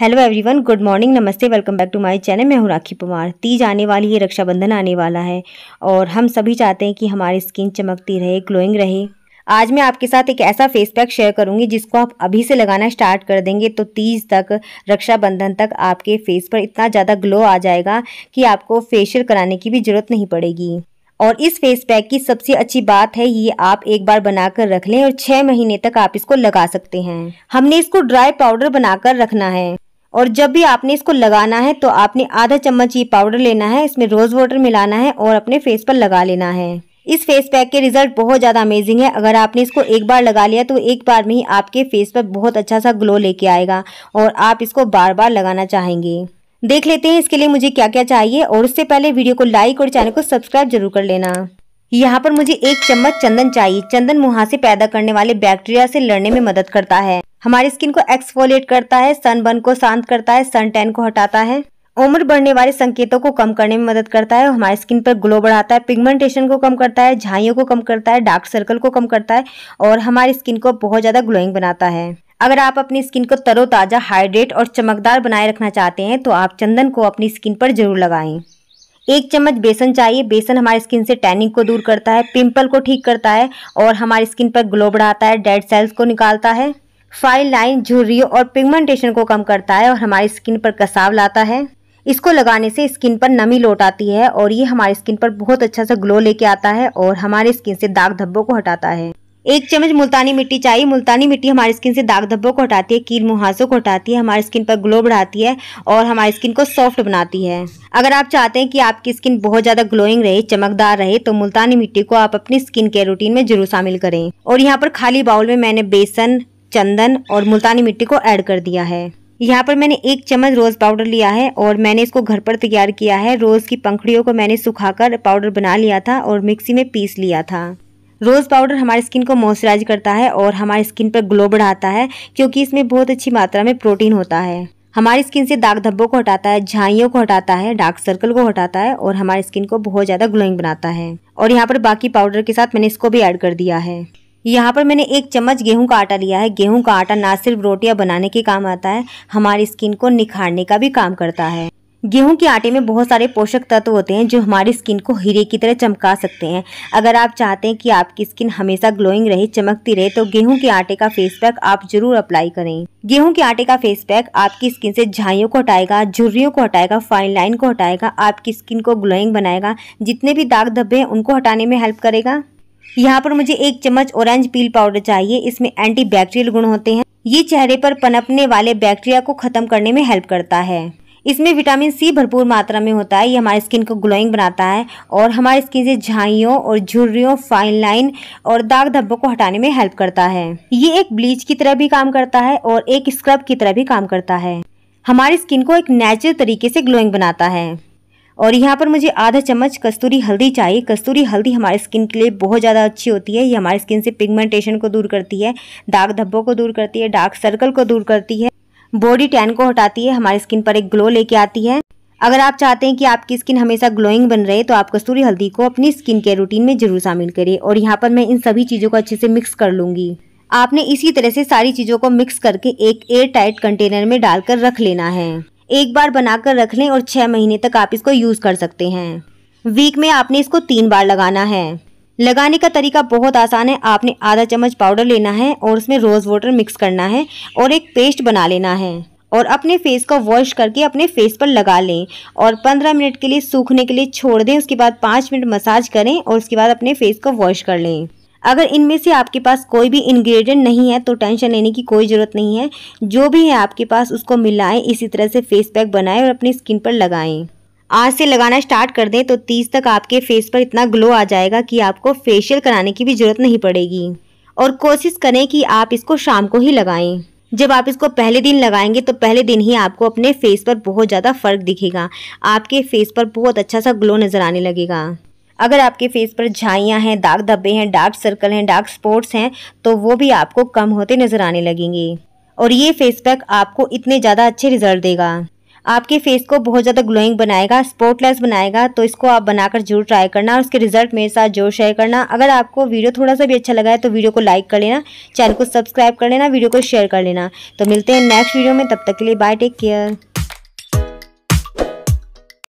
hello everyone good morning नमस्ते welcome back to my channel मैं हूँ राखी पवार तीज आने वाली है रक्षाबंधन आने वाला है और हम सभी चाहते हैं कि हमारी स्किन चमकती रहे ग्लोइंग रहे आज मैं आपके साथ एक ऐसा फेस पैक शेयर करूंगी जिसको आप अभी से लगाना स्टार्ट कर देंगे तो तीज तक रक्षाबंधन तक आपके फेस पर इतना ज़्यादा ग्लो आ जाएगा कि आपको फेशियल कराने की भी ज़रूरत नहीं पड़ेगी और इस फेस पैक की सबसे अच्छी बात है ये आप एक बार बनाकर रख लें और छः महीने तक आप इसको लगा सकते हैं हमने इसको ड्राई पाउडर बनाकर रखना है और जब भी आपने इसको लगाना है तो आपने आधा चम्मच ये पाउडर लेना है इसमें रोज़ वाटर मिलाना है और अपने फेस पर लगा लेना है इस फेस पैक के रिजल्ट बहुत ज़्यादा अमेजिंग है अगर आपने इसको एक बार लगा लिया तो एक बार में ही आपके फेस पर बहुत अच्छा सा ग्लो लेके आएगा और आप इसको बार बार लगाना चाहेंगे देख लेते हैं इसके लिए मुझे क्या क्या चाहिए और उससे पहले वीडियो को लाइक और चैनल को सब्सक्राइब जरूर कर लेना यहाँ पर मुझे एक चम्मच चंदन चाहिए चंदन मुहासे पैदा करने वाले बैक्टीरिया से लड़ने में मदद करता है हमारी स्किन को एक्सफोलिएट करता है सनबर्न को शांत करता है सन टैन को हटाता है उम्र बढ़ने वाले संकेतों को कम करने में मदद करता है हमारी स्किन पर ग्लो बढ़ाता है पिगमेंटेशन को कम करता है झाइयों को कम करता है डार्क सर्कल को कम करता है और हमारी स्किन को बहुत ज़्यादा ग्लोइंग बनाता है अगर आप अपनी स्किन को तरोताज़ा हाइड्रेट और चमकदार बनाए रखना चाहते हैं तो आप चंदन को अपनी स्किन पर जरूर लगाएं एक चम्मच बेसन चाहिए बेसन हमारी स्किन से टैनिंग को दूर करता है पिंपल को ठीक करता है और हमारी स्किन पर ग्लो बढ़ाता है डेड सेल्स को निकालता है फाइन लाइन झुर्रियों और पिगमेंटेशन को कम करता है और हमारी स्किन पर कसाव लाता है इसको लगाने से स्किन पर नमी लौट आती है और ये हमारी स्किन पर बहुत अच्छा सा ग्लो लेके आता है और हमारे स्किन से दाग धब्बों को हटाता है एक चम्मच मुल्तानी मिट्टी चाहिए मुल्तानी मिट्टी हमारी स्किन से दाग धब्बों को हटाती है कील मुहासों को हटाती है हमारी स्किन पर ग्लो बढ़ाती है और हमारी स्किन को सॉफ्ट बनाती है अगर आप चाहते हैं कि आपकी स्किन बहुत ज़्यादा ग्लोइंग रहे चमकदार रहे तो मुल्तानी मिट्टी को आप अपनी स्किन केयर रूटीन में जरूर शामिल करें और यहाँ पर खाली बाउल में मैंने बेसन चंदन और मुल्तानी मिट्टी को ऐड कर दिया है यहाँ पर मैंने एक चम्मच रोज़ पाउडर लिया है और मैंने इसको घर पर तैयार किया है रोज़ की पंखड़ियों को मैंने सुखाकर पाउडर बना लिया था और मिक्सी में पीस लिया था रोज़ पाउडर हमारी स्किन को मॉइस्चराइज करता है और हमारी स्किन पर ग्लो बढ़ाता है क्योंकि इसमें बहुत अच्छी मात्रा में प्रोटीन होता है हमारी स्किन से दाग धब्बों को हटाता है झाइयों को हटाता है डार्क सर्कल को हटाता है और हमारी स्किन को बहुत ज़्यादा ग्लोइंग बनाता है और यहाँ पर बाकी पाउडर के साथ मैंने इसको भी ऐड कर दिया है यहाँ पर मैंने एक चम्मच गेहूं का आटा लिया है गेहूं का आटा ना सिर्फ रोटियां बनाने के काम आता है हमारी स्किन को निखारने का भी काम करता है गेहूं के आटे में बहुत सारे पोषक तत्व होते हैं जो हमारी स्किन को हीरे की तरह चमका सकते हैं अगर आप चाहते हैं कि आपकी स्किन हमेशा ग्लोइंग रहे चमकती रहे तो गेहूं के आटे का फेस पैक आप जरूर अप्लाई करें गेहूं के आटे का फेस पैक आपकी स्किन से झाइयों को हटाएगा झुर्रियों को हटाएगा फाइन लाइन को हटाएगा आपकी स्किन को ग्लोइंग बनाएगा जितने भी दाग धब्बे हैं उनको हटाने में हेल्प करेगा यहाँ पर मुझे एक चम्मच ऑरेंज पील पाउडर चाहिए इसमें एंटी बैक्टीरियल गुण होते हैं ये चेहरे पर पनपने वाले बैक्टीरिया को खत्म करने में हेल्प करता है इसमें विटामिन सी भरपूर मात्रा में होता है ये हमारी स्किन को ग्लोइंग बनाता है और हमारी स्किन से झाइयों और झुर्रियों फाइन लाइन और दाग धब्बों को हटाने में हेल्प करता है ये एक ब्लीच की तरह भी काम करता है और एक स्क्रब की तरह भी काम करता है हमारी स्किन को एक नेचुरल तरीके से ग्लोइंग बनाता है और यहाँ पर मुझे आधा चम्मच कस्तूरी हल्दी चाहिए कस्तूरी हल्दी हमारे स्किन के लिए बहुत ज़्यादा अच्छी होती है ये हमारे स्किन से पिगमेंटेशन को दूर करती है दाग धब्बों को दूर करती है डार्क सर्कल को दूर करती है बॉडी टैन को हटाती है हमारे स्किन पर एक ग्लो लेके आती है अगर आप चाहते हैं कि आपकी स्किन हमेशा ग्लोइंग बन रहे तो आप कस्तूरी हल्दी को अपनी स्किन केयर रूटीन में जरूर शामिल करें और यहाँ पर मैं इन सभी चीज़ों को अच्छे से मिक्स कर लूँगी आपने इसी तरह से सारी चीज़ों को मिक्स करके एक एयर टाइट कंटेनर में डालकर रख लेना है एक बार बनाकर रख लें और छः महीने तक आप इसको यूज़ कर सकते हैं वीक में आपने इसको तीन बार लगाना है लगाने का तरीका बहुत आसान है आपने आधा चम्मच पाउडर लेना है और उसमें रोज़ वाटर मिक्स करना है और एक पेस्ट बना लेना है और अपने फेस को वॉश करके अपने फेस पर लगा लें और 15 मिनट के लिए सूखने के लिए छोड़ दें उसके बाद 5 मिनट मसाज करें और उसके बाद अपने फेस को वॉश कर लें अगर इनमें से आपके पास कोई भी इंग्रेडिएंट नहीं है तो टेंशन लेने की कोई ज़रूरत नहीं है जो भी है आपके पास उसको मिलाएं इसी तरह से फेस पैक बनाएं और अपनी स्किन पर लगाएं आज से लगाना स्टार्ट कर दें तो तीस तक आपके फेस पर इतना ग्लो आ जाएगा कि आपको फेशियल कराने की भी ज़रूरत नहीं पड़ेगी और कोशिश करें कि आप इसको शाम को ही लगाएँ जब आप इसको पहले दिन लगाएंगे तो पहले दिन ही आपको अपने फेस पर बहुत ज़्यादा फ़र्क दिखेगा आपके फेस पर बहुत अच्छा सा ग्लो नज़र आने लगेगा अगर आपके फेस पर झाइयाँ हैं दाग धब्बे हैं डार्क सर्कल हैं डार्क स्पॉट्स हैं तो वो भी आपको कम होते नज़र आने लगेंगे और ये फेस पैक आपको इतने ज़्यादा अच्छे रिजल्ट देगा आपके फेस को बहुत ज़्यादा ग्लोइंग बनाएगा स्पॉटलेस बनाएगा तो इसको आप बनाकर जरूर ट्राई करना और उसके रिजल्ट मेरे साथ जरूर शेयर करना अगर आपको वीडियो थोड़ा सा भी अच्छा लगा है तो वीडियो को लाइक कर लेना चैनल को सब्सक्राइब कर लेना वीडियो को शेयर कर लेना तो मिलते हैं नेक्स्ट वीडियो में तब तक के लिए बाय टेक केयर